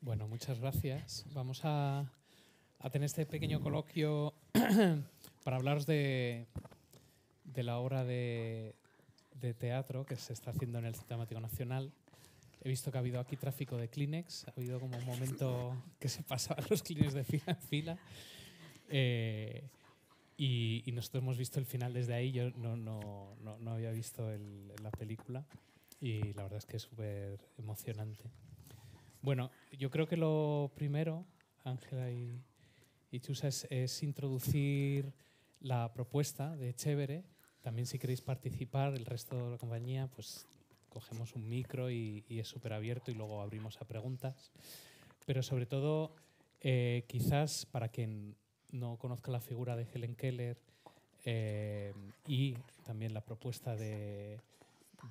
Bueno, muchas gracias. Vamos a, tener este pequeño coloquio para hablaros de, la obra de, teatro que se está haciendo en el Teatro Nacional. He visto que ha habido aquí tráfico de Kleenex, ha habido como un momento que se pasaban los Kleenex de fila en fila. Eh, y, nosotros hemos visto el final desde ahí, yo no, no, no, no había visto la película y la verdad es que es súper emocionante. Bueno, yo creo que lo primero, Ángela y, Chusa, es, es, introducir la propuesta de Chévere. También si queréis participar, el resto de la compañía, pues cogemos un micro y, es súper abierto y luego abrimos a preguntas. Pero sobre todo, eh, quizás para quien no conozca la figura de Helen Keller eh, y también la propuesta de,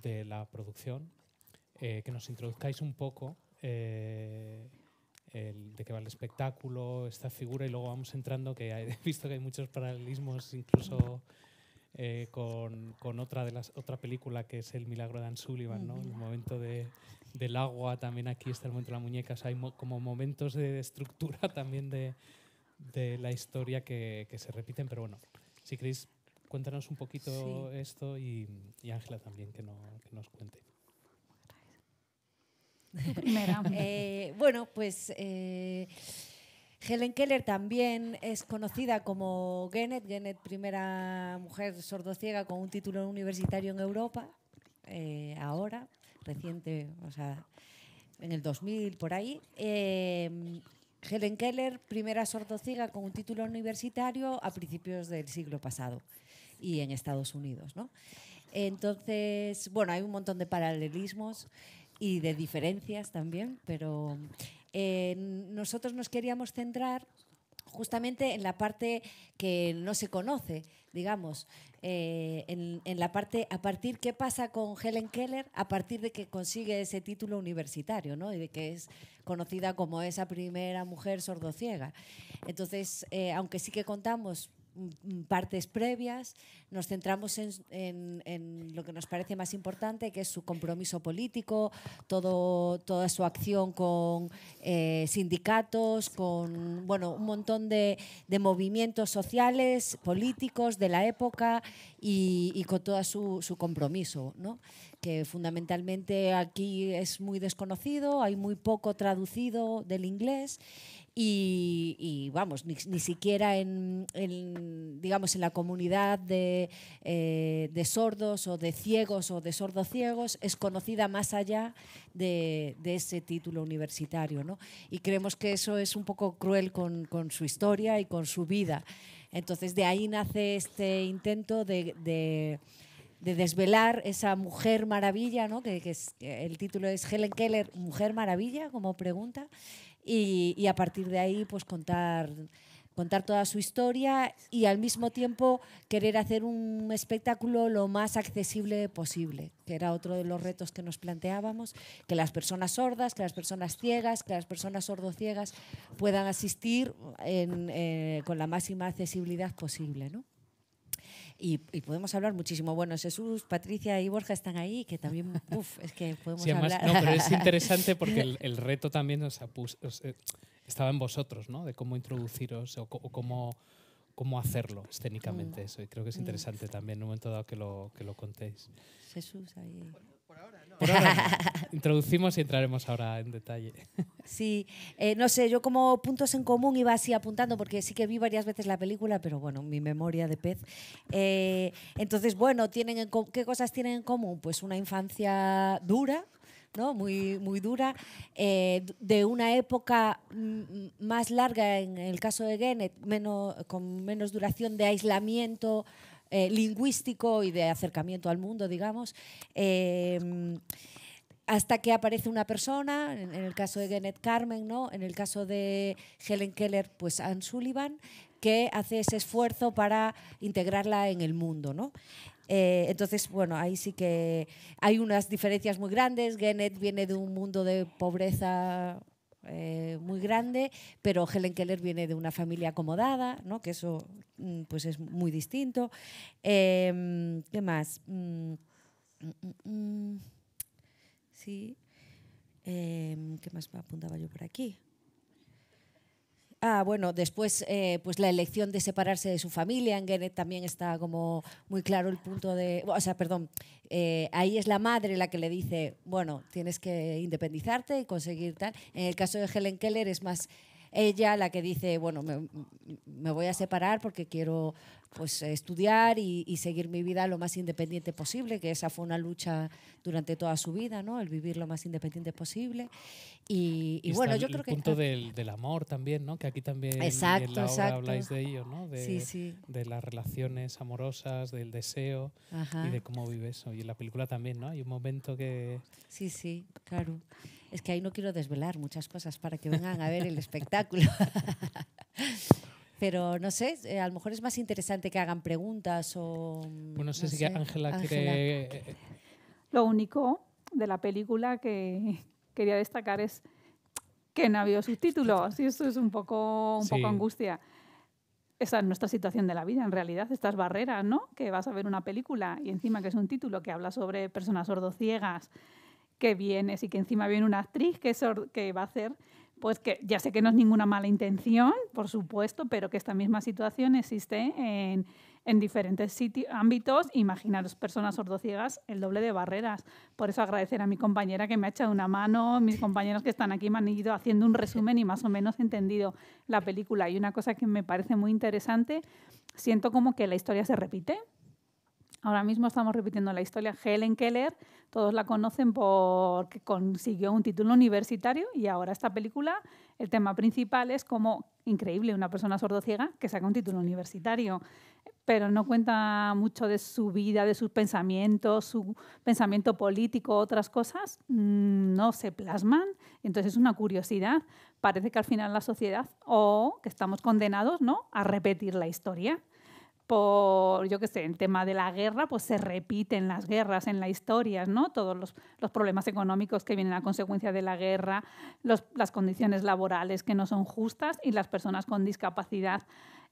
la producción, eh, que nos introduzcáis un poco de qué va el espectáculo, esta figura, y luego vamos entrando, que he visto que hay muchos paralelismos, incluso eh, con, con, otra de las otra película que es El milagro de Anne Sullivan, ¿no? El momento del agua, también aquí está el momento de la muñeca. hay como momentos de estructura también de, la historia que, se repiten, pero bueno, si queréis, cuéntanos un poquito esto y Ángela también que, nos cuente. Eh, bueno, pues eh, Helen Keller también es conocida como Gennett, primera mujer sordociega con un título universitario en Europa, eh, ahora, reciente, o sea, en el 2000, por ahí. Em, Helen Keller, primera sordociega con un título universitario a principios del siglo pasado y en Estados Unidos, ¿no? Entonces, bueno, hay un montón de paralelismos y de diferencias también, pero eh, nosotros nos queríamos centrar justamente en la parte que no se conoce, digamos, eh, en, la parte a partir qué pasa con Helen Keller a partir de que consigue ese título universitario, ¿no? Y de que es conocida como esa primera mujer sordociega. Entonces, eh, aunque sí que contamos Mm, partes previas, nos centramos en, lo que nos parece más importante, que es su compromiso político, toda su acción con eh, sindicatos, con bueno, un montón de, movimientos sociales, políticos de la época y, con todo su, su compromiso. ¿no? que fundamentalmente aquí es muy desconocido, hay muy poco traducido del inglés y, vamos, ni, siquiera en, digamos, en la comunidad eh, de, sordos o de ciegos o de sordociegos es conocida más allá de, ese título universitario. Y creemos que eso es un poco cruel con, su historia y con su vida. Entonces de ahí nace este intento de de desvelar esa mujer maravilla, ¿no? que, es, el título es Helen Keller, Mujer Maravilla, como pregunta, y, a partir de ahí pues contar, contar toda su historia y al mismo tiempo querer hacer un espectáculo lo más accesible posible, que era otro de los retos que nos planteábamos, que las personas sordas, que las personas ciegas, que las personas sordociegas puedan asistir eh, con la máxima accesibilidad posible. ¿no? y, podemos hablar muchísimo. Bueno, Jesús, Patricia y Borja están ahí, que también, uff, es que podemos hablar. No, pero es interesante porque el, reto también o estaba en vosotros, ¿no? De cómo introduciros o, cómo cómo hacerlo escénicamente mm. eso. Y creo que es mm. interesante también en un momento dado que lo, que lo contéis. Jesús, ahí. introducimos y entraremos ahora en detalle. Sí, eh, no sé, yo como puntos en común iba así apuntando porque sí que vi varias veces la película, pero bueno, mi memoria de pez. Eh, entonces, bueno, tienen ¿qué cosas tienen en común? Pues una infancia dura, ¿no? muy, muy dura, eh, de una época mm, más larga, en el caso de Gennett, menos, con menos duración de aislamiento eh, lingüístico y de acercamiento al mundo, digamos. Eh, hasta que aparece una persona, en, el caso de Gennett Carmen, ¿no? en el caso de Helen Keller, pues Anne Sullivan, que hace ese esfuerzo para integrarla en el mundo. ¿no? Eh, entonces, bueno, ahí sí que hay unas diferencias muy grandes. Gennett viene de un mundo de pobreza eh, muy grande, pero Helen Keller viene de una familia acomodada, ¿no? que eso mm, pues es muy distinto. Em, ¿Qué más? Mm, mm, sí. Em, ¿Qué más me apuntaba yo por aquí? Ah, bueno, después eh, pues la elección de separarse de su familia, en Gennett también está como muy claro el punto de, o sea, perdón, eh, ahí es la madre la que le dice, bueno, tienes que independizarte y conseguir tal. En el caso de Helen Keller es más ella la que dice, bueno, me, voy a separar porque quiero pues estudiar y, seguir mi vida lo más independiente posible, que esa fue una lucha durante toda su vida, ¿no? El vivir lo más independiente posible. Y, bueno, yo creo que... El punto del, amor también, ¿no? Que aquí también exacto, exacto. habláis de ello, ¿no? De, las relaciones amorosas, del deseo y de cómo vive eso. Y en la película también, ¿no? Hay un momento que... Sí, sí, claro. Es que ahí no quiero desvelar muchas cosas para que vengan a ver el espectáculo. Pero no sé, eh, a lo mejor es más interesante que hagan preguntas o... no sé si Ángela quiere... Lo único de la película que quería destacar es que no ha habido subtítulos y eso es un poco, un poco angustia. Esa es nuestra situación de la vida, en realidad, estas barreras, ¿no? Que vas a ver una película y encima que es un título que habla sobre personas sordociegas, que vienes y que encima viene una actriz que, que va a hacer, pues que ya sé que no es ninguna mala intención, por supuesto, pero que esta misma situación existe en, en diferentes ámbitos. Imaginaros personas sordociegas el doble de barreras. Por eso agradecer a mi compañera que me ha echado una mano, mis compañeros que están aquí me han ido haciendo un resumen y más o menos entendido la película. Y una cosa que me parece muy interesante, siento como que la historia se repite Ahora mismo estamos repitiendo la historia. Helen Keller, todos la conocen porque consiguió un título universitario y ahora esta película, el tema principal es como increíble una persona sordociega que saca un título universitario, pero no cuenta mucho de su vida, de sus pensamientos, su pensamiento político, otras cosas, mm, no se plasman. Entonces es una curiosidad. Parece que al final la sociedad o que estamos condenados ¿no? a repetir la historia por, yo qué sé, el tema de la guerra, pues se repiten las guerras en la historia, ¿no? Todos los, los problemas económicos que vienen a consecuencia de la guerra, las condiciones laborales que no son justas y las personas con discapacidad.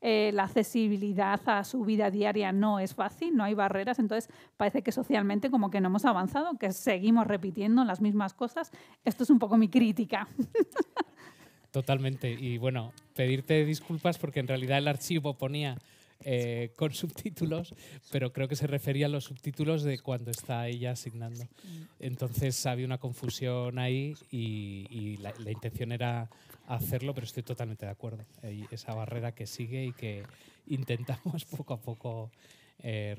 Eh, la accesibilidad a su vida diaria no es fácil, no hay barreras, entonces parece que socialmente como que no hemos avanzado, que seguimos repitiendo las mismas cosas. Esto es un poco mi crítica. Totalmente. Y bueno, pedirte disculpas porque en realidad el archivo ponía eh, con subtítulos, pero creo que se refería a los subtítulos de cuando está ella asignando. Entonces había una confusión ahí y, la, intención era hacerlo, pero estoy totalmente de acuerdo. esa barrera que sigue y que intentamos poco a poco eh,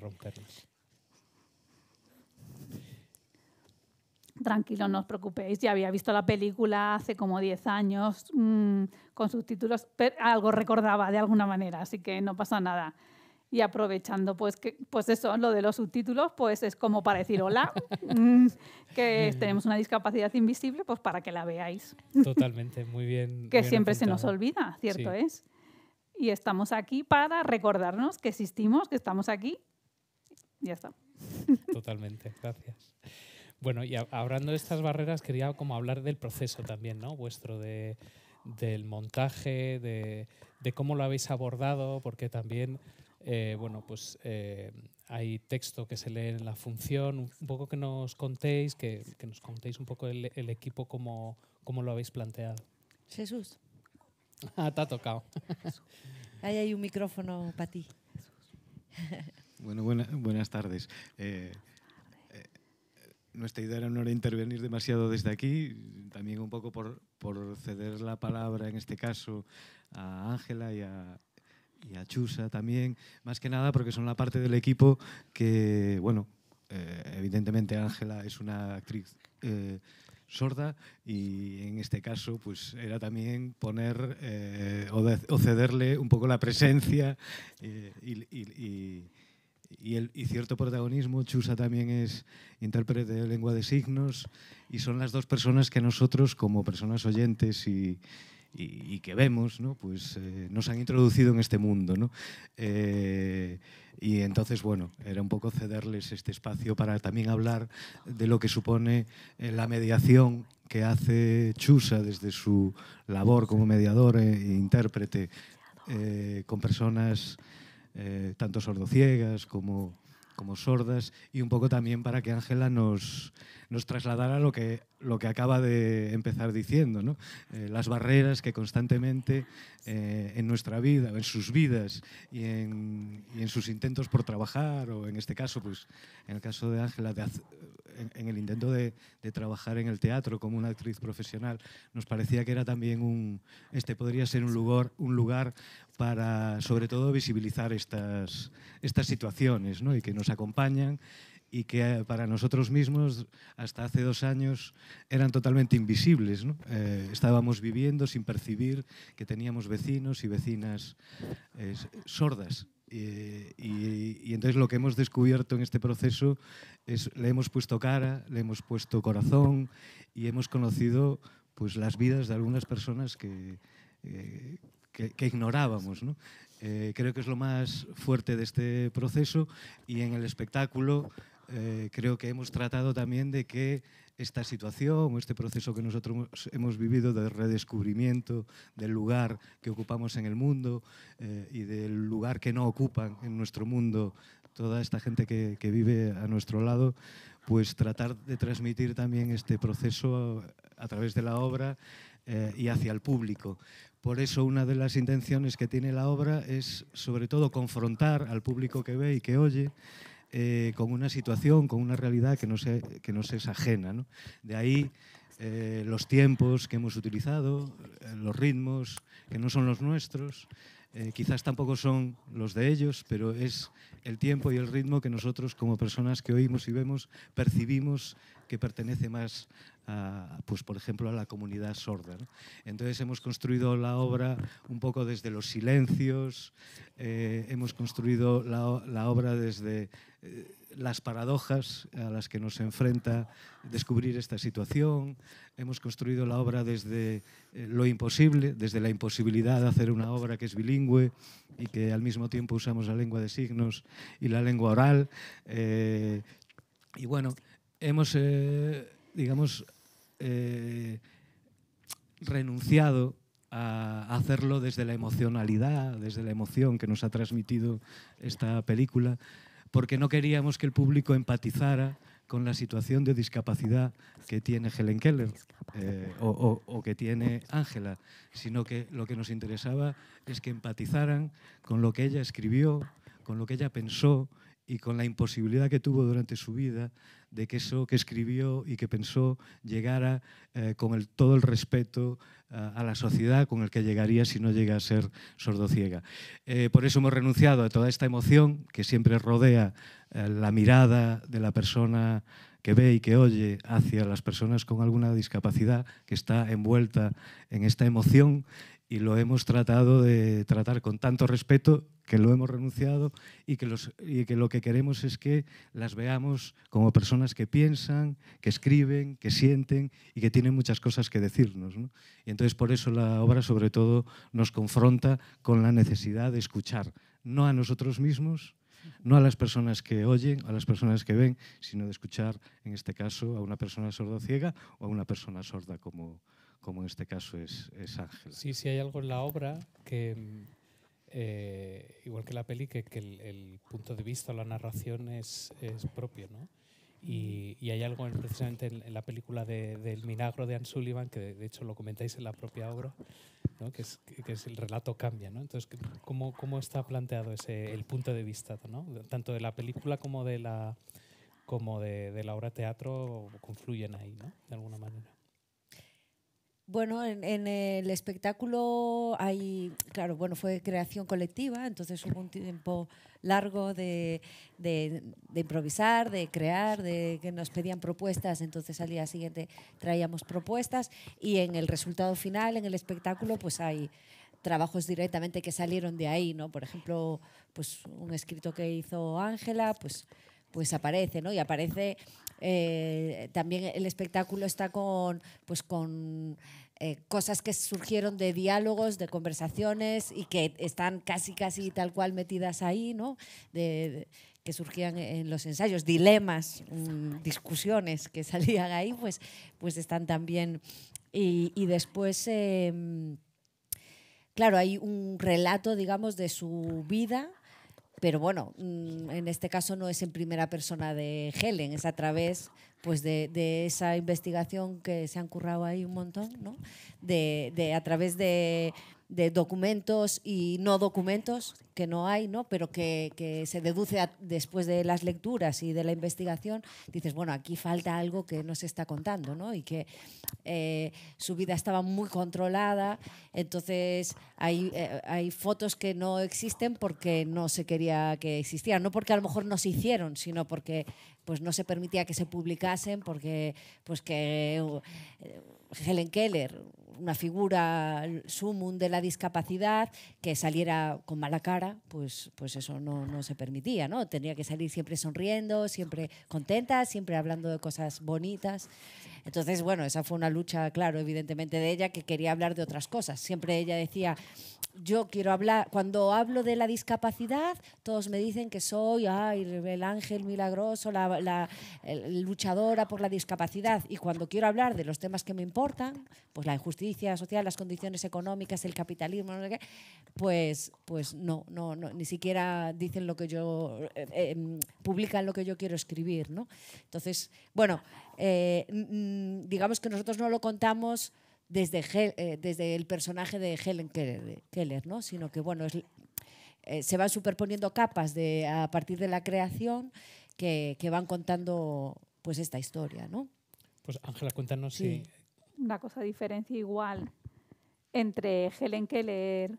Tranquilo, no os preocupéis, ya había visto la película hace como 10 años mm, con subtítulos, pero algo recordaba de alguna manera, así que no pasa nada. Y aprovechando, pues, que, pues eso, lo de los subtítulos, pues es como para decir hola, mm, que tenemos una discapacidad invisible, pues para que la veáis. Totalmente, muy bien. que siempre se nos olvida, cierto es. Y estamos aquí para recordarnos que existimos, que estamos aquí. Ya está. Totalmente, gracias. Bueno, y hablando de estas barreras, quería como hablar del proceso también, ¿no? Vuestro de, del montaje, de, cómo lo habéis abordado, porque también, eh, bueno, pues eh, hay texto que se lee en la función, un poco que nos contéis, que, nos contéis un poco el, equipo, cómo, cómo lo habéis planteado. Jesús. Ah, te ha tocado. Ahí hay un micrófono para ti. Bueno, buenas tardes. Eh, nuestra idea era no intervenir demasiado desde aquí, también un poco por, ceder la palabra, en este caso, a Ángela y a, Chusa también, más que nada porque son la parte del equipo que, bueno, eh, evidentemente Ángela es una actriz eh, sorda y en este caso pues era también poner eh, o, cederle un poco la presencia y y, cierto protagonismo. Chusa también es intérprete de lengua de signos y son las dos personas que nosotros, como personas oyentes y, que vemos, ¿no? pues eh, nos han introducido en este mundo. ¿no? Eh, y entonces, bueno, era un poco cederles este espacio para también hablar de lo que supone eh, la mediación que hace Chusa desde su labor como mediador e intérprete con personas eh, tanto sordociegas como, como sordas, y un poco también para que Ángela nos, nos trasladara lo que, lo que acaba de empezar diciendo, ¿no? Eh, las barreras que constantemente eh, en nuestra vida, en sus vidas y en, sus intentos por trabajar, o en este caso, pues, en el caso de Ángela, en, en, el intento de, de, trabajar en el teatro como una actriz profesional, nos parecía que era también un, este podría ser un lugar, un lugar para sobre todo visibilizar estas, estas situaciones ¿no? y que nos acompañan y que eh, para nosotros mismos hasta hace dos años eran totalmente invisibles. Eh, estábamos viviendo sin percibir que teníamos vecinos y vecinas eh, sordas. y, y, entonces lo que hemos descubierto en este proceso es le hemos puesto cara, le hemos puesto corazón y hemos conocido pues, las vidas de algunas personas que, que, ignorábamos. Eh, creo que es lo más fuerte de este proceso y en el espectáculo eh, creo que hemos tratado también de que esta situación, este proceso que nosotros hemos vivido de redescubrimiento del lugar que ocupamos en el mundo eh, y del lugar que no ocupan en nuestro mundo toda esta gente que, vive a nuestro lado, pues tratar de transmitir también este proceso a, través de la obra y hacia el público. Por eso una de las intenciones que tiene la obra es sobre todo confrontar al público que ve y que oye eh, con una situación, con una realidad que no, se, que no es ajena. De ahí eh, los tiempos que hemos utilizado, eh, los ritmos que no son los nuestros, quizás tampoco son los de ellos, pero es el tiempo y el ritmo que nosotros como personas que oímos y vemos percibimos que pertenece más pues por ejemplo, a la comunidad sorda. Entonces hemos construido la obra un poco desde los silencios, eh, hemos construido la, obra desde eh, las paradojas a las que nos enfrenta descubrir esta situación, hemos construido la obra desde eh, lo imposible, desde la imposibilidad de hacer una obra que es bilingüe y que al mismo tiempo usamos la lengua de signos y la lengua oral. y bueno, hemos, digamos, eh, renunciado a hacerlo desde la emocionalidad, desde la emoción que nos ha transmitido esta película, porque no queríamos que el público empatizara con la situación de discapacidad que tiene Helen Keller eh, o, que tiene Ángela, sino que lo que nos interesaba es que empatizaran con lo que ella escribió, con lo que ella pensó, y con la imposibilidad que tuvo durante su vida de que eso que escribió y que pensó llegara eh, con todo el respeto eh, a la sociedad con el que llegaría si no llega a ser sordociega. Eh, por eso hemos renunciado a toda esta emoción que siempre rodea la mirada de la persona que ve y que oye hacia las personas con alguna discapacidad que está envuelta en esta emoción y lo hemos tratado de tratar con tanto respeto que lo hemos renunciado y que, que, lo que queremos es que las veamos como personas que piensan, que escriben, que sienten y que tienen muchas cosas que decirnos. Y entonces por eso la obra sobre todo nos confronta con la necesidad de escuchar, no a nosotros mismos, no a las personas que oyen, a las personas que ven, sino de escuchar, en este caso, a una persona sorda ciega o a una persona sorda como, como en este caso es Ángel. sí, sí, hay algo en la obra que, mm, eh, igual que la peli, que, el, punto de vista o la narración es, propio, ¿no? Y, hay algo en, precisamente en, la película del milagro de Anne Sullivan, que de, hecho lo comentáis en la propia obra, ¿no? que, es, que, el relato cambia. ¿no? Entonces, ¿cómo, ¿cómo, está planteado ese, el punto de vista, ¿no? tanto de la película como de la, como de, de la obra teatro confluyen ahí, ¿no? de alguna manera? Bueno, en, el espectáculo hay, claro, bueno, fue creación colectiva, entonces hubo un tiempo largo de, de, improvisar, de crear, de que nos pedían propuestas, entonces al día siguiente traíamos propuestas y en el resultado final, en el espectáculo, pues hay trabajos directamente que salieron de ahí, ¿no? Por ejemplo, pues un escrito que hizo Ángela, pues, pues aparece, ¿no? Y aparece eh, también el espectáculo está con, pues con eh, cosas que surgieron de diálogos, de conversaciones y que están casi, casi tal cual metidas ahí, ¿no? que surgían en los ensayos, dilemas, mm, discusiones que salían ahí, pues, pues están también. Y, después, em, claro, hay un relato, digamos, de su vida pero bueno, mm, en este caso no es en primera persona de Helen, es a través pues de, esa investigación que se han currado ahí un montón, ¿no? de a través de de documentos y no documentos, que no hay, ¿no? pero que, que se deduce después de las lecturas y de la investigación, dices, bueno, aquí falta algo que no se está contando, ¿no? y que eh, su vida estaba muy controlada, entonces hay, eh, hay fotos que no existen porque no se quería que existieran, no porque a lo mejor no se hicieron, sino porque pues no se permitía que se publicasen porque pues que eh, Helen Keller, una figura sumum de la discapacidad, que saliera con mala cara, pues, pues eso no, no se permitía, ¿no? Tenía que salir siempre sonriendo, siempre contenta, siempre hablando de cosas bonitas. Entonces, bueno, esa fue una lucha, claro, evidentemente de ella, que quería hablar de otras cosas. Siempre ella decía, yo quiero hablar, cuando hablo de la discapacidad, todos me dicen que soy ay, el ángel milagroso, la, luchadora por la discapacidad. Y cuando quiero hablar de los temas que me importan, pues la injusticia social, las condiciones económicas, el capitalismo, pues, pues no, no, ni siquiera dicen lo que yo, eh, eh, em, publican lo que yo quiero escribir. ¿no? Entonces, bueno, eh, mm, digamos que nosotros no lo contamos eh, desde, el personaje de Helen Keller, ¿no? sino que bueno, eh, se van superponiendo capas de, a partir de la creación que, van contando pues esta historia. ¿no? Pues Ángela, cuéntanos si... Una cosa diferencia igual entre Helen Keller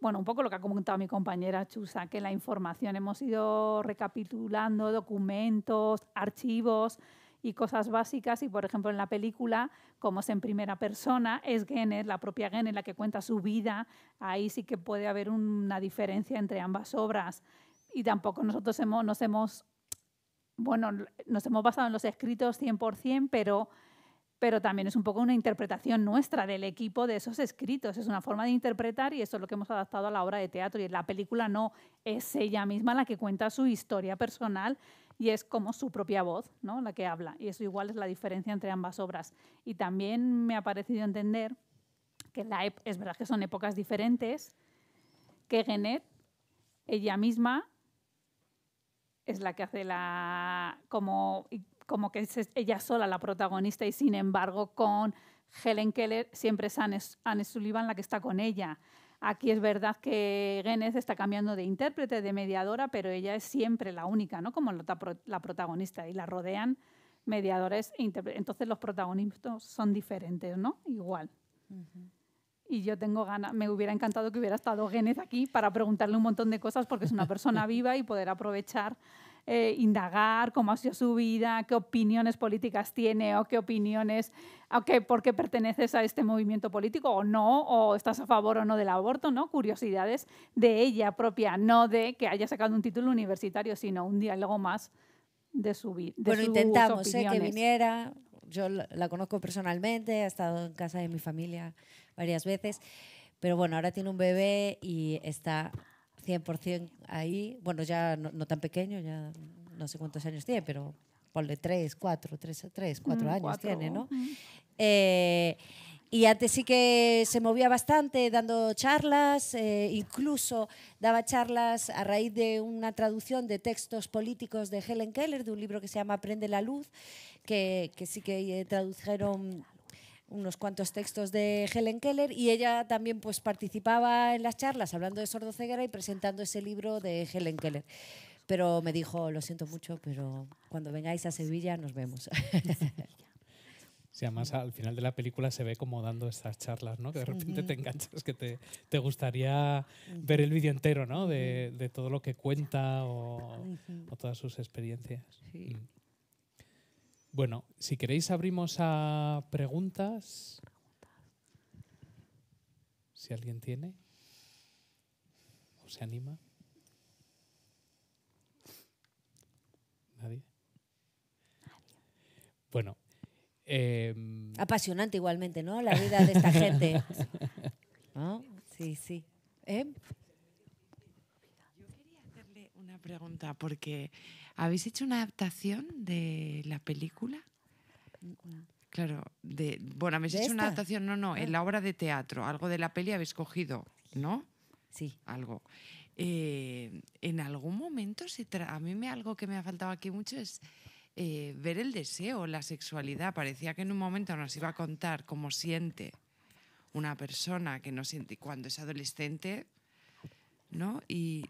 bueno, un poco lo que ha comentado mi compañera Chusa, que la información hemos ido recapitulando, documentos, archivos, y cosas básicas. Y, por ejemplo, en la película, como es en primera persona, es genes la propia Genner la que cuenta su vida. Ahí sí que puede haber una diferencia entre ambas obras. Y tampoco nosotros nos hemos, bueno, nos hemos basado en los escritos 100%, pero pero también es un poco una interpretación nuestra del equipo de esos escritos. Es una forma de interpretar y eso es lo que hemos adaptado a la obra de teatro. Y en la película no, es ella misma la que cuenta su historia personal y es como su propia voz ¿no? la que habla. Y eso igual es la diferencia entre ambas obras. Y también me ha parecido entender que la es verdad que son épocas diferentes, que Genet, ella misma, es la que hace la... como, que es ella sola la protagonista y sin embargo con Helen Keller siempre es Anne Sullivan la que está con ella. Aquí es verdad que Guinness está cambiando de intérprete, de mediadora, pero ella es siempre la única, ¿no? Como la protagonista y la rodean mediadores e intérpretes. Entonces los protagonistas son diferentes, ¿no? Igual. Y yo tengo ganas, me hubiera encantado que hubiera estado Guinness aquí para preguntarle un montón de cosas porque es una persona viva y poder aprovechar eh, indagar cómo ha sido su vida, qué opiniones políticas tiene o qué opiniones, o por qué perteneces a este movimiento político o no, o estás a favor o no del aborto, ¿no? Curiosidades de ella propia, no de que haya sacado un título universitario, sino un diálogo más de su vida. Bueno, intentamos ¿eh? que viniera, yo la conozco personalmente, ha estado en casa de mi familia varias veces, pero bueno, ahora tiene un bebé y está 100% ahí. Bueno, ya no, tan pequeño, ya no sé cuántos años tiene, pero ponle 3, 4, 3, 3 4 años tiene, ¿no? Mm. Eh, y antes sí que se movía bastante dando charlas, eh, incluso daba charlas a raíz de una traducción de textos políticos de Helen Keller, de un libro que se llama Aprende la Luz, que, sí que eh, tradujeron unos cuantos textos de Helen Keller y ella también pues, participaba en las charlas hablando de Sordo Ceguera y presentando ese libro de Helen Keller. Pero me dijo, lo siento mucho, pero cuando vengáis a Sevilla nos vemos. Sí, además al final de la película se ve como dando estas charlas, ¿no? Que de repente te enganchas, que te, te gustaría ver el vídeo entero, ¿no? De, de, todo lo que cuenta o, o todas sus experiencias. Sí. Mm. Bueno, si queréis abrimos a preguntas. Si alguien tiene o se anima. Nadie. Bueno. Em, Apasionante igualmente, ¿no? La vida de esta gente. Sí, sí. ¿Eh? pregunta, porque ¿habéis hecho una adaptación de la película? Claro, de, bueno, habéis hecho una adaptación, no, no, en la ah. obra de teatro, algo de la peli habéis cogido, ¿no? Sí. Algo. Eh, en algún momento, se a mí me, algo que me ha faltado aquí mucho es eh, ver el deseo, la sexualidad. Parecía que en un momento nos iba a contar cómo siente una persona que no siente cuando es adolescente, ¿no? Y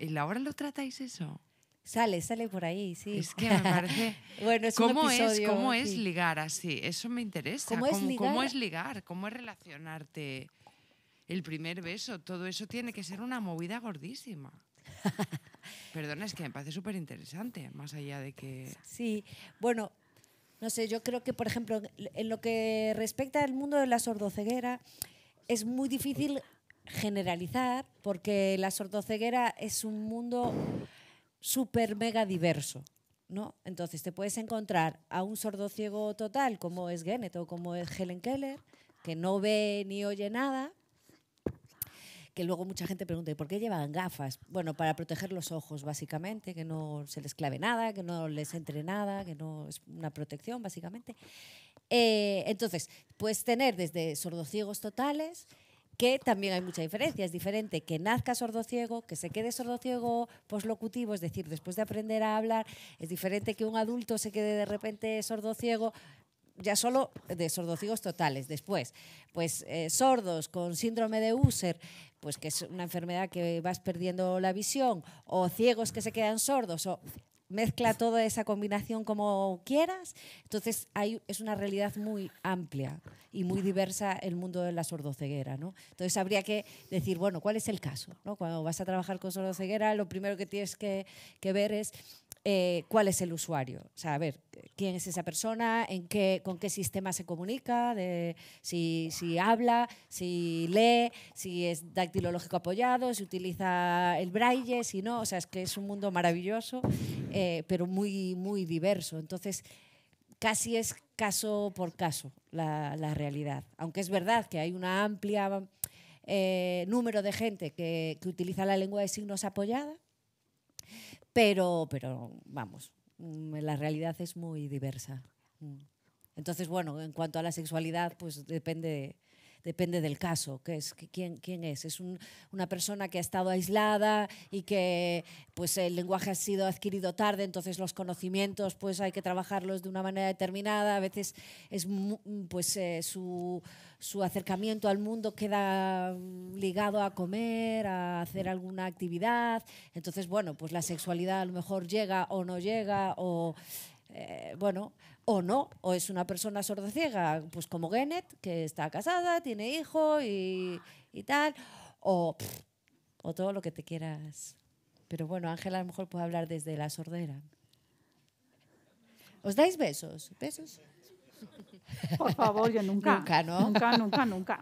¿Y hora lo tratáis eso? Sale, sale por ahí, sí. Es que me parece. bueno, es ¿Cómo, un episodio, es, ¿cómo es ligar así? Eso me interesa. ¿Cómo, es ligar? ¿Cómo es ligar? ¿Cómo es relacionarte? El primer beso, todo eso tiene que ser una movida gordísima. Perdona, es que me parece súper interesante, más allá de que. Sí, bueno, no sé, yo creo que, por ejemplo, en lo que respecta al mundo de la sordoceguera, es muy difícil generalizar porque la sordoceguera es un mundo súper mega diverso. ¿No? Entonces te puedes encontrar a un sordociego total como es Gennett o como es Helen Keller, que no ve ni oye nada, que luego mucha gente pregunta, ¿y por qué llevan gafas? Bueno, para proteger los ojos básicamente, que no se les clave nada, que no les entre nada, que no es una protección básicamente. Eh, entonces, puedes tener desde sordociegos totales que también hay mucha diferencia. Es diferente que nazca sordo-ciego, que se quede sordo-ciego poslocutivo, es decir, después de aprender a hablar, es diferente que un adulto se quede de repente sordo-ciego, ya solo de sordociegos totales. Después, pues eh, sordos con síndrome de Usher, pues que es una enfermedad que vas perdiendo la visión, o ciegos que se quedan sordos, o mezcla toda esa combinación como quieras. Entonces, es una realidad muy amplia y muy diversa el mundo de la sordoceguera, ¿no? Entonces, habría que decir, bueno, ¿cuál es el caso? ¿no? Cuando vas a trabajar con sordoceguera, lo primero que tienes que, que ver es eh, cuál es el usuario. O quién es esa persona, en qué, con qué sistema se comunica, si, habla, si lee, si es dactilológico apoyado, si utiliza el braille, si no. O sea, es que es un mundo maravilloso, eh, pero muy, muy diverso. Entonces, casi es caso por caso la, realidad. Aunque es verdad que hay una amplia eh, número de gente que, que utiliza la lengua de signos apoyada pero, pero vamos, mm, la realidad es muy diversa. Mm. Entonces, bueno, en cuanto a la sexualidad, pues depende depende del caso, que es, ¿quién, quién es? ¿Es una persona que ha estado aislada y que pues, el lenguaje ha sido adquirido tarde, entonces los conocimientos pues, hay que trabajarlos de una manera determinada? A veces es, pues, eh, su, acercamiento al mundo queda ligado a comer, a hacer alguna actividad. Entonces, bueno, pues la sexualidad a lo mejor llega o no llega, o eh, bueno, o no, o es una persona sordociega, pues como Gennet, que está casada, tiene hijo y, tal, o, todo lo que te quieras. Pero bueno, Ángela a lo mejor puede hablar desde la sordera. ¿Os dais besos? ¿Besos? Por favor, yo nunca. nunca, ¿no? Nunca, nunca, nunca.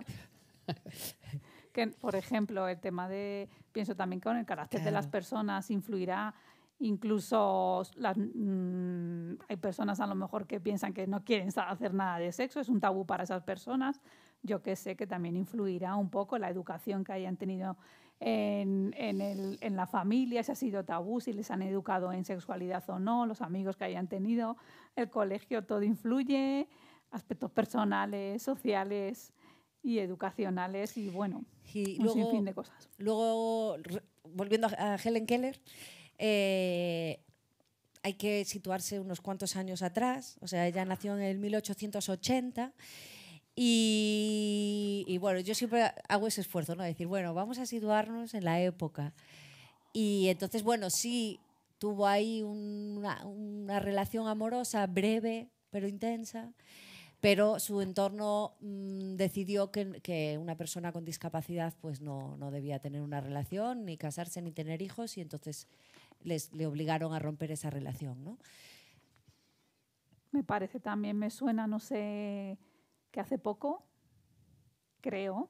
Que, por ejemplo, el tema de, pienso también que con el carácter de las personas influirá Incluso mm, hay personas a lo mejor que piensan que no quieren hacer nada de sexo, es un tabú para esas personas. Yo que sé que también influirá un poco la educación que hayan tenido en, la familia, si ha sido tabú, si les han educado en sexualidad o no, los amigos que hayan tenido, el colegio, todo influye, aspectos personales, sociales y educacionales y bueno, y un sinfín de cosas. Luego, volviendo a Helen Keller, eh, hay que situarse unos cuantos años atrás, o sea, ella nació en el 1880. Y, bueno, yo siempre hago ese esfuerzo, ¿no? Decir, bueno, vamos a situarnos en la época. Y entonces, bueno, sí, tuvo ahí una, relación amorosa breve, pero intensa, pero su entorno mm, decidió que, que, una persona con discapacidad pues no, no debía tener una relación, ni casarse, ni tener hijos, y entonces les, le obligaron a romper esa relación, ¿no? Me parece también, me suena, no sé, que hace poco, creo,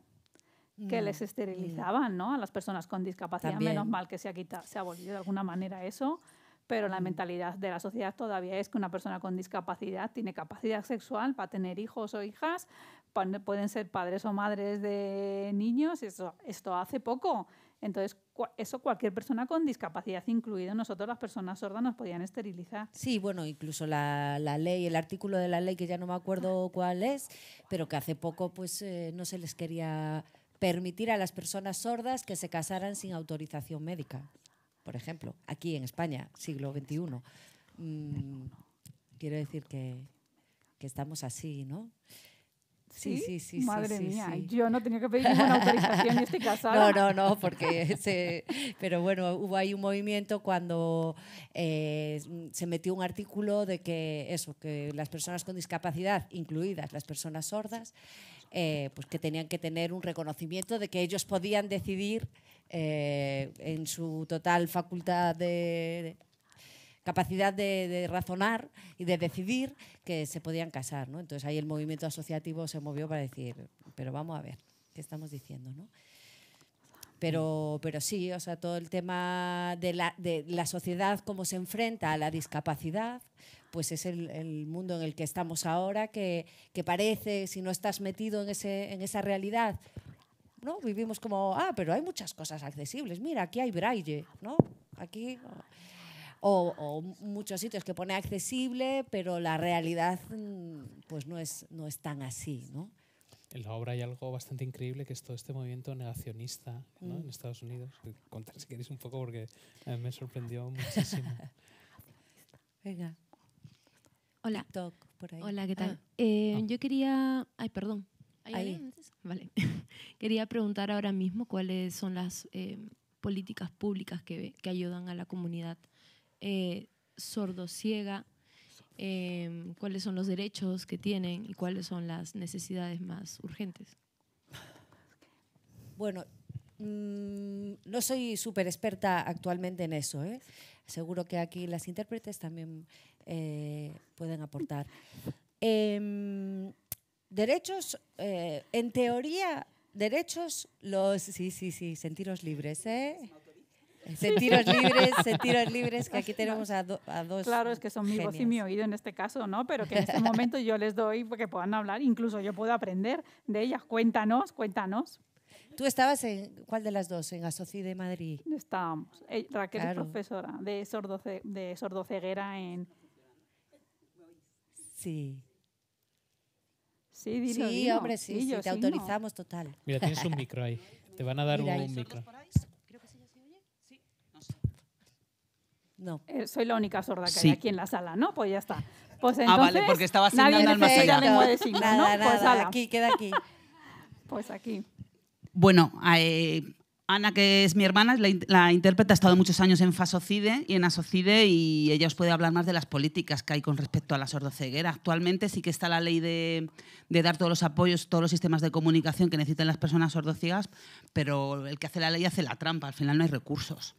que mm, les mm. esterilizaban, A las personas con discapacidad. Menos mal que se ha quitado, se ha abolido de alguna manera eso, pero la mm. mentalidad de la sociedad todavía es que una persona con discapacidad tiene capacidad sexual para tener hijos o hijas, pueden ser padres o madres de niños, eso, esto hace poco. Entonces, eso cualquier persona con discapacidad, incluido nosotros las personas sordas, nos podían esterilizar. Sí, bueno, incluso la, ley, el artículo de la ley, que ya no me acuerdo ah. cuál es, pero que hace poco pues eh, no se les quería permitir a las personas sordas que se casaran sin autorización médica, por ejemplo, aquí en España, siglo XXI. Mm, quiero decir que, que estamos así, ¿no? Sí, sí, sí. Madre mía, yo no tenía que pedir ninguna autorización y estoy casada. No, no, no, porque pero bueno, hubo ahí un movimiento cuando eh, se metió un artículo de que eso, que las personas con discapacidad, incluidas las personas sordas, eh, pues que tenían que tener un reconocimiento de que ellos podían decidir eh, en su total facultad de capacidad de, razonar y de decidir que se podían casar. ¿no? Entonces ahí el movimiento asociativo se movió para decir, pero vamos a ver, ¿qué estamos diciendo? ¿no? Pero, pero sí, o sea, todo el tema de la, sociedad, cómo se enfrenta a la discapacidad, pues es el, mundo en el que estamos ahora, que, parece, si no estás metido en, ese, en esa realidad, ¿no? Vivimos como, ah, pero hay muchas cosas accesibles. Mira, aquí hay braille, ¿no? Aquí o, muchos sitios que pone accesible, pero la realidad mm, pues no es, no es tan así, ¿no? En la obra hay algo bastante increíble que es todo este movimiento negacionista ¿no? Mm. en Estados Unidos. Contar si queréis un poco porque eh, me sorprendió muchísimo. Venga. Hola. Hola, ¿qué ah. tal? Eh, ah. Yo quería... Ay, perdón. Vale. quería preguntar ahora mismo cuáles son las eh, políticas públicas que, que ayudan a la comunidad eh, sordosiega em, cuáles son los derechos que tienen y cuáles son las necesidades más urgentes. Bueno, mm, no soy súper experta actualmente en eso. ¿eh? Seguro que aquí las intérpretes también eh, pueden aportar. Em, derechos, eh, en teoría, derechos, los... Sí, sí, sí, sentiros libres. ¿eh? Sentiros libres, sentiros libres, que aquí tenemos a, a dos. Claro, es que son mi voz y mi oído en este caso, ¿no? Pero que en este momento yo les doy que puedan hablar, incluso yo puedo aprender de ellas. Cuéntanos, cuéntanos. ¿Tú estabas en cuál de las dos? ¿En Asoci de Madrid? Estábamos. Eh, Raquel es profesora de, sordoce, de sordoceguera en. Sí. Sí, dilo, sí sí, te autorizamos total. Mira, tienes un micro ahí. Te van a dar un, micro. No. Eh, soy la única sorda que hay aquí en la sala, ¿no? Pues ya está. Pues entonces, ah, vale, porque estaba sin al más allá. ¿no? pues aquí, queda aquí. pues aquí. Bueno, eh, Ana, que es mi hermana, la, la, intérprete, ha estado muchos años en Fasocide y en Asocide y ella os puede hablar más de las políticas que hay con respecto a la sordoceguera. Actualmente sí que está la ley de, de dar todos los apoyos, todos los sistemas de comunicación que necesitan las personas sordociegas, pero el que hace la ley hace la trampa, al final no hay recursos.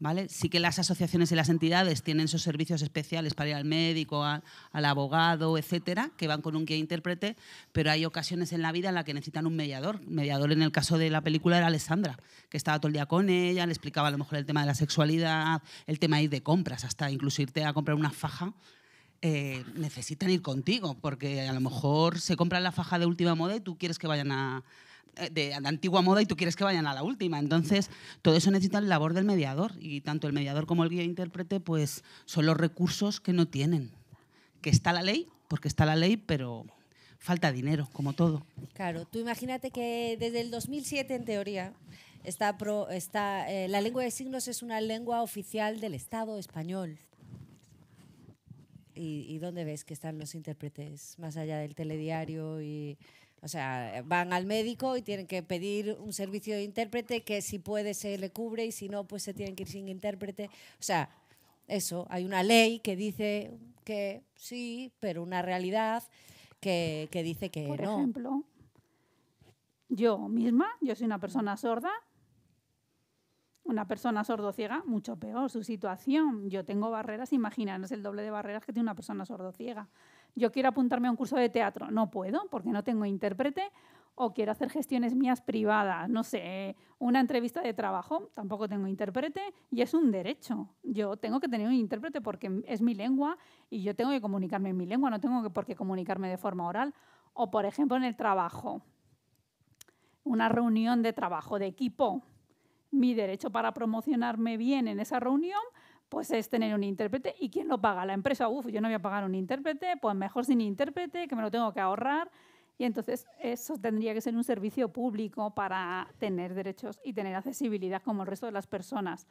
¿Vale? Sí que las asociaciones y las entidades tienen esos servicios especiales para ir al médico, al abogado, etcétera, que van con un guía intérprete, pero hay ocasiones en la vida en la que necesitan un mediador. Mediador en el caso de la película era Alessandra, que estaba todo el día con ella, le explicaba a lo mejor el tema de la sexualidad, el tema de ir de compras, hasta incluso irte a comprar una faja. Eh, necesitan ir contigo, porque a lo mejor se compran la faja de última moda y tú quieres que vayan a, eh, de, antigua moda y tú quieres que vayan a la última. Entonces, todo eso necesita la labor del mediador y tanto el mediador como el guía intérprete pues son los recursos que no tienen. Que está la ley, porque está la ley, pero falta dinero, como todo. Claro, tú imagínate que desde el 2007 en teoría está, está eh, la lengua de signos es una lengua oficial del Estado español. ¿Y, y dónde ves que están los intérpretes? Más allá del telediario y o sea, van al médico y tienen que pedir un servicio de intérprete que si puede se le cubre y si no, pues se tienen que ir sin intérprete. O sea, eso, hay una ley que dice que sí, pero una realidad que, dice que Por no. Por ejemplo, yo misma, yo soy una persona sorda, una persona sordociega, mucho peor su situación. Yo tengo barreras, es el doble de barreras que tiene una persona sordociega. ciega yo quiero apuntarme a un curso de teatro, no puedo porque no tengo intérprete, o quiero hacer gestiones mías privadas, no sé, una entrevista de trabajo, tampoco tengo intérprete y es un derecho. Yo tengo que tener un intérprete porque es mi lengua y yo tengo que comunicarme en mi lengua, no tengo por qué comunicarme de forma oral. O, por ejemplo, en el trabajo, una reunión de trabajo de equipo. Mi derecho para promocionarme bien en esa reunión pues es tener un intérprete. ¿Y quién lo paga? La empresa, uf, yo no voy a pagar un intérprete, pues mejor sin intérprete, que me lo tengo que ahorrar. Y entonces eso tendría que ser un servicio público para tener derechos y tener accesibilidad como el resto de las personas,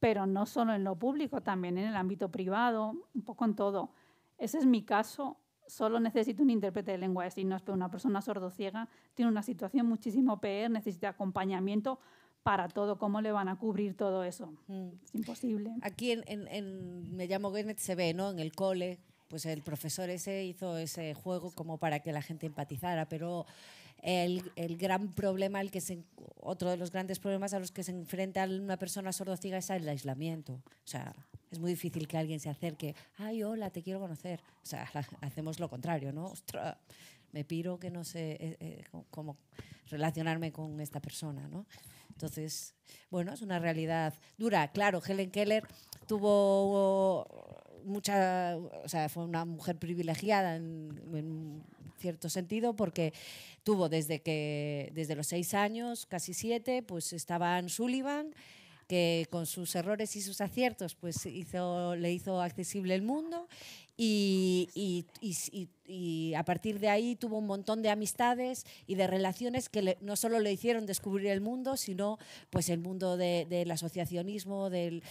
pero no solo en lo público, también en el ámbito privado, un poco en todo. Ese es mi caso. Solo necesito un intérprete de lengua de signos, pero una persona sordociega tiene una situación muchísimo peor, necesita acompañamiento para todo, ¿cómo le van a cubrir todo eso? Mm. Es imposible. Aquí en, Me llamo Gennett se ve, ¿no? En el cole, pues el profesor ese hizo ese juego como para que la gente empatizara, pero el, gran problema, el que otro de los grandes problemas a los que se enfrenta una persona sordociega es el aislamiento. O sea, es muy difícil que alguien se acerque, ay, hola, te quiero conocer. O sea, hacemos lo contrario, ¿no? Ostras, me piro que no sé eh, eh, cómo relacionarme con esta persona, ¿no? Entonces, bueno, es una realidad dura. Claro, Helen Keller tuvo mucha, o sea, fue una mujer privilegiada en, cierto sentido porque tuvo desde que desde los seis años, casi siete, pues estaba en Sullivan que con sus errores y sus aciertos pues hizo, le hizo accesible el mundo y a partir de ahí tuvo un montón de amistades y de relaciones que no solo le hicieron descubrir el mundo, sino pues el mundo del asociacionismo, del,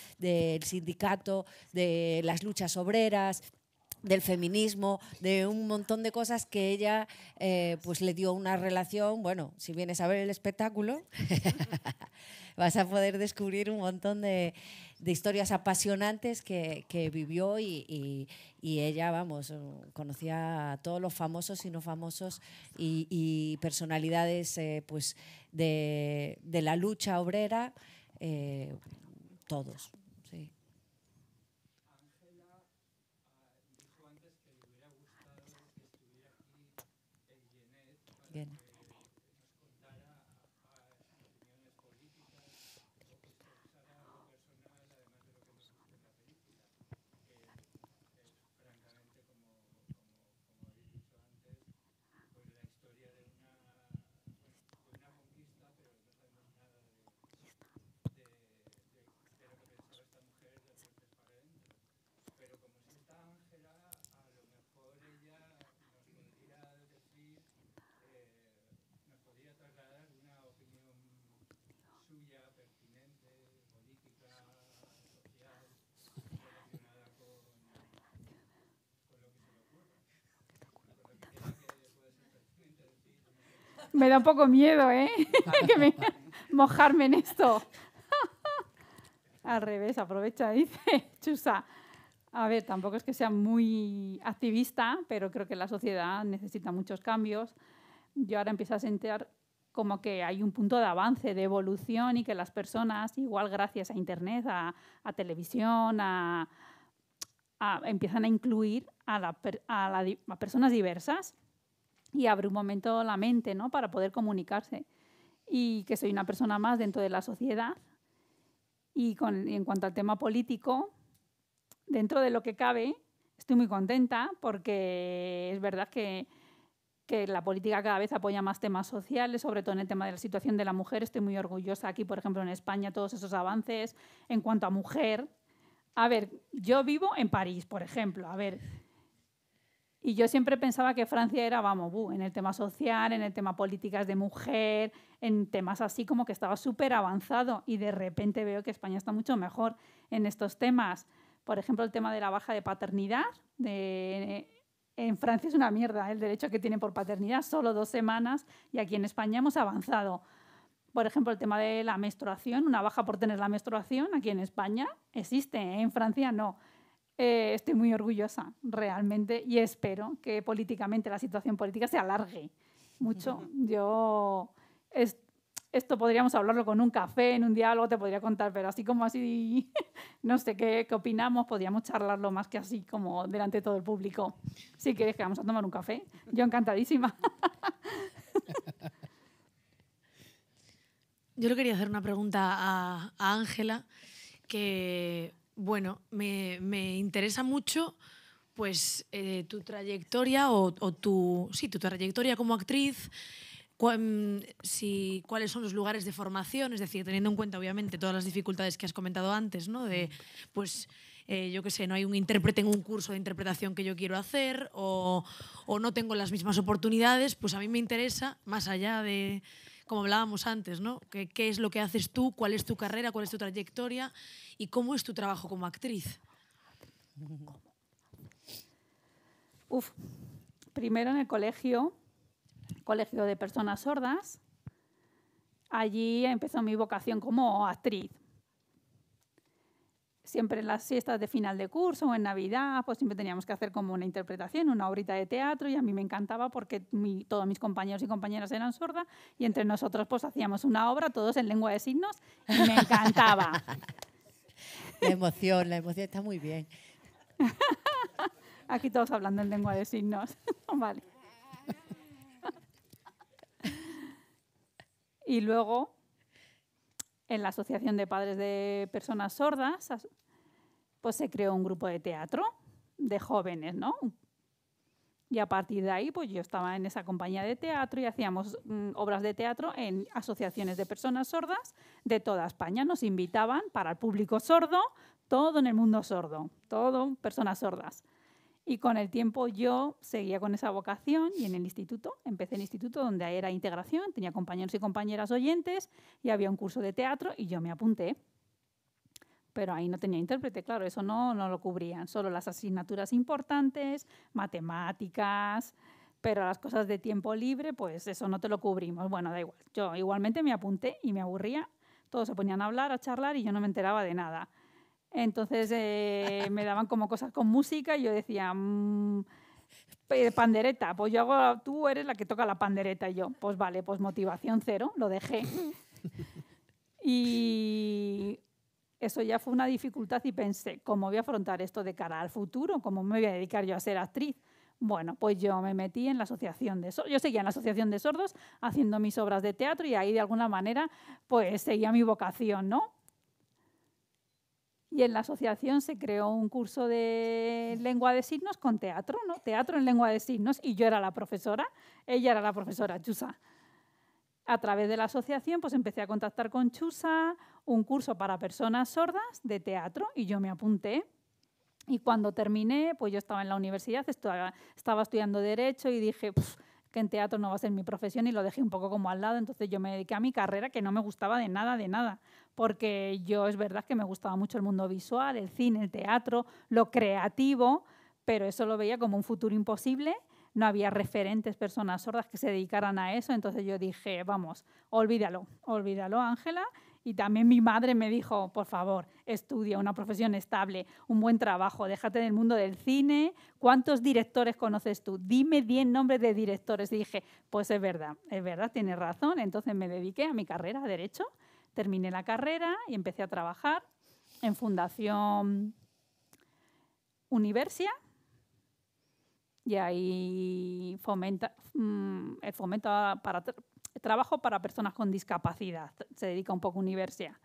sindicato, de las luchas obreras del feminismo, de un montón de cosas que ella eh, pues le dio una relación, bueno, si vienes a ver el espectáculo, vas a poder descubrir un montón de, de historias apasionantes que, vivió y, ella, vamos, eh, conocía a todos los famosos y no famosos y, personalidades eh, pues de, la lucha obrera, eh, todos. Me da un poco miedo, ¿eh? que mojarme en esto. Al revés, aprovecha, dice Chusa. A ver, tampoco es que sea muy activista, pero creo que la sociedad necesita muchos cambios. Yo ahora empiezo a sentir como que hay un punto de avance, de evolución y que las personas, igual gracias a Internet, a, televisión, empiezan a incluir a, personas diversas y abre un momento la mente ¿no? para poder comunicarse. Y que soy una persona más dentro de la sociedad. Y, en cuanto al tema político, dentro de lo que cabe, estoy muy contenta porque es verdad que, que, la política cada vez apoya más temas sociales, sobre todo en el tema de la situación de la mujer. Estoy muy orgullosa aquí, por ejemplo, en España, todos esos avances en cuanto a mujer. A ver, yo vivo en París, por ejemplo. A ver, y yo siempre pensaba que Francia era, vamos, en el tema social, en el tema políticas de mujer, en temas así como que estaba súper avanzado y de repente veo que España está mucho mejor en estos temas. Por ejemplo, el tema de la baja de paternidad. en Francia es una mierda ¿eh? el derecho que tienen por paternidad, solo dos semanas y aquí en España hemos avanzado. Por ejemplo, el tema de la menstruación, una baja por tener la menstruación, aquí en España existe, ¿eh? en Francia no. Eh, estoy muy orgullosa realmente y espero que políticamente la situación política se alargue mucho. Yo esto podríamos hablarlo con un café, en un diálogo te podría contar, pero así como así, no sé qué, qué opinamos, podríamos charlarlo más que así como delante de todo el público. Si quieres que vamos a tomar un café, yo encantadísima. Yo le quería hacer una pregunta a Ángela, que bueno, me, interesa mucho pues eh, tu trayectoria o, tu, sí, tu trayectoria como actriz, si, cuáles son los lugares de formación, es decir, teniendo en cuenta obviamente todas las dificultades que has comentado antes, ¿no? De, pues, eh, yo qué sé, no hay un intérprete en un curso de interpretación que yo quiero hacer o no tengo las mismas oportunidades, pues a mí me interesa, más allá de como hablábamos antes, ¿no? ¿Qué, ¿Qué, es lo que haces tú? ¿Cuál es tu carrera? ¿Cuál es tu trayectoria? ¿Y cómo es tu trabajo como actriz? Uf, primero en el colegio, colegio de personas sordas. Allí empezó mi vocación como actriz siempre en las siestas de final de curso o en Navidad, pues siempre teníamos que hacer como una interpretación, una horita de teatro y a mí me encantaba porque todos mis compañeros y compañeras eran sordas y entre nosotros pues hacíamos una obra todos en lengua de signos y me encantaba. la emoción, la emoción está muy bien. Aquí todos hablando en lengua de signos. vale. y luego en la Asociación de Padres de Personas Sordas, se creó un grupo de teatro de jóvenes, ¿no? Y a partir de ahí, pues yo estaba en esa compañía de teatro y hacíamos mm, obras de teatro en asociaciones de personas sordas de toda España. Nos invitaban para el público sordo, todo en el mundo sordo, todo personas sordas. Y con el tiempo yo seguía con esa vocación y en el instituto, empecé en el instituto donde era integración, tenía compañeros y compañeras oyentes y había un curso de teatro y yo me apunté pero ahí no tenía intérprete, claro, eso no, no lo cubrían, solo las asignaturas importantes, matemáticas, pero las cosas de tiempo libre, pues eso no te lo cubrimos. Bueno, da igual, yo igualmente me apunté y me aburría, todos se ponían a hablar, a charlar y yo no me enteraba de nada. Entonces eh, me daban como cosas con música y yo decía, mm, eh, pandereta, pues yo hago, tú eres la que toca la pandereta y yo, pues vale, pues motivación cero, lo dejé. Y eso ya fue una dificultad y pensé, ¿cómo voy a afrontar esto de cara al futuro? ¿Cómo me voy a dedicar yo a ser actriz? Bueno, pues yo me metí en la asociación de sordos. Yo seguía en la asociación de sordos haciendo mis obras de teatro y ahí de alguna manera pues seguía mi vocación, ¿no? Y en la asociación se creó un curso de lengua de signos con teatro, ¿no? Teatro en lengua de signos y yo era la profesora, ella era la profesora Chusa. A través de la asociación pues empecé a contactar con Chusa, un curso para personas sordas de teatro y yo me apunté. Y cuando terminé, pues yo estaba en la universidad, estaba, estudiando derecho y dije, que en teatro no va a ser mi profesión y lo dejé un poco como al lado. Entonces yo me dediqué a mi carrera que no me gustaba de nada, de nada, porque yo es verdad que me gustaba mucho el mundo visual, el cine, el teatro, lo creativo, pero eso lo veía como un futuro imposible no había referentes, personas sordas que se dedicaran a eso. Entonces yo dije, vamos, olvídalo, olvídalo, Ángela, y también mi madre me dijo, por favor, estudia una profesión estable, un buen trabajo, déjate del mundo del cine. ¿Cuántos directores conoces tú? Dime 10 nombres de directores. Y dije, pues es verdad, es verdad, tienes razón. Entonces me dediqué a mi carrera, Derecho. Terminé la carrera y empecé a trabajar en Fundación Universia. Y ahí fomenta, mm, fomento para, trabajo para personas con discapacidad, se dedica un poco a universidad.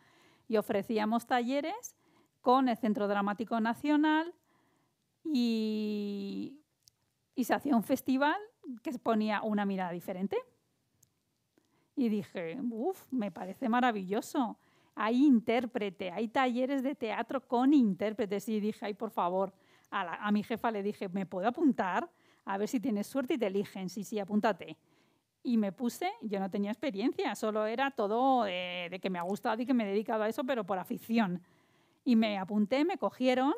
Y ofrecíamos talleres con el Centro Dramático Nacional y, se hacía un festival que ponía una mirada diferente. Y dije, uff, me parece maravilloso. Hay intérprete, hay talleres de teatro con intérpretes. Y dije, ay, por favor, a, a mi jefa le dije, ¿me puedo apuntar? A ver si tienes suerte y te eligen. Sí, sí, apúntate y me puse, yo no tenía experiencia, solo era todo eh, de, que me ha gustado y que me he dedicado a eso, pero por afición. Y me apunté, me cogieron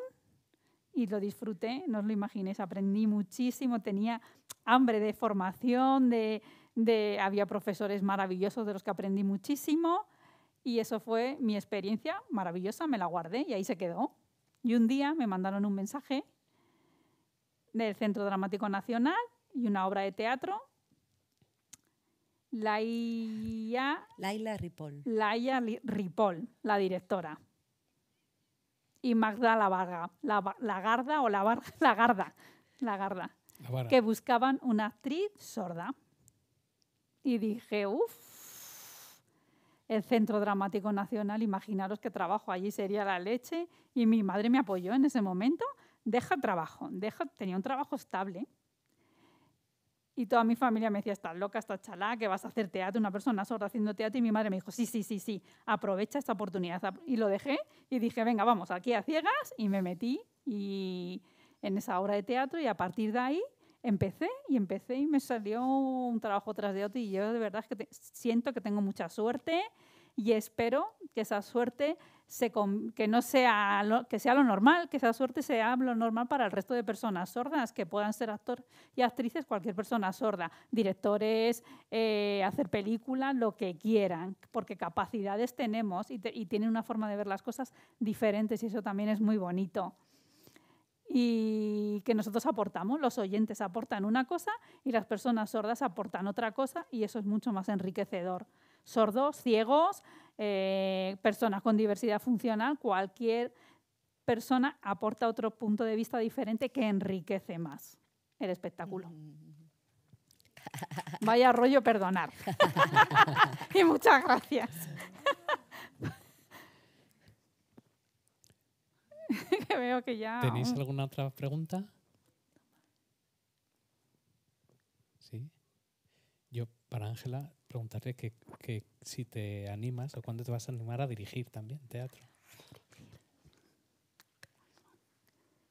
y lo disfruté, no os lo imaginéis, aprendí muchísimo, tenía hambre de formación, de, había profesores maravillosos de los que aprendí muchísimo y eso fue mi experiencia maravillosa, me la guardé y ahí se quedó. Y un día me mandaron un mensaje del Centro Dramático Nacional y una obra de teatro Laia. Laila Ripoll. la directora. Y Magda Lavarga, la, Lagarda o la garda, la que buscaban una actriz sorda. Y dije, uff, el Centro Dramático Nacional, imaginaros que trabajo allí sería la leche. Y mi madre me apoyó en ese momento. Deja trabajo, tenía un trabajo estable. Y toda mi familia me decía, estás loca, estás chalá, que vas a hacer teatro, una persona sorda haciendo teatro. Y mi madre me dijo, sí, sí, sí, sí, aprovecha esta oportunidad. Y lo dejé y dije, venga, vamos, aquí a ciegas. Y me metí y en esa obra de teatro y a partir de ahí empecé y empecé y me salió un trabajo tras de otro. Y yo de verdad es que siento que tengo mucha suerte y espero que esa suerte sea lo, normal, que esa suerte sea lo normal para el resto de personas sordas, que puedan ser actores y actrices, cualquier persona sorda, directores, eh, hacer película, lo que quieran, porque capacidades tenemos y, tienen una forma de ver las cosas diferentes y eso también es muy bonito. Y que nosotros aportamos, los oyentes aportan una cosa y las personas sordas aportan otra cosa y eso es mucho más enriquecedor sordos, ciegos, eh, personas con diversidad funcional, cualquier persona aporta otro punto de vista diferente que enriquece más el espectáculo. Vaya rollo perdonar. y muchas gracias. que veo que ya... ¿Tenéis alguna otra pregunta? Sí. Yo, para Ángela, preguntarle que, si te animas o cuándo te vas a animar a dirigir también teatro.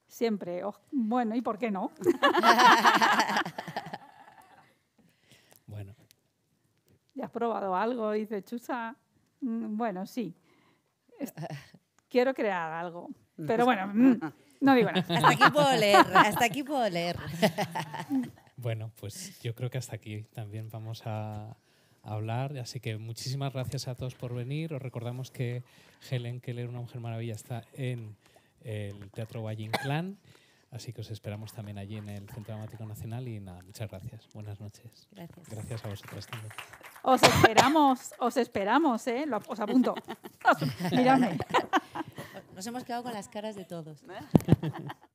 Siempre. bueno, ¿y por qué no? bueno. ¿Ya has probado algo? Dice Chusa. Mm, bueno, sí. Quiero crear algo. Pero bueno, mm, no digo nada. Hasta aquí puedo leer, hasta aquí puedo leer. Bueno, pues yo creo que hasta aquí también vamos a, hablar. Así que muchísimas gracias a todos por venir. Os recordamos que Helen Keller, una mujer maravilla, está en el Teatro Valle Clan. Así que os esperamos también allí en el Centro Dramático Nacional y nada, muchas gracias. Buenas noches. Gracias. Gracias a vosotros también. Os esperamos, os esperamos, ¿eh? os apunto. Nos hemos quedado con las caras de todos.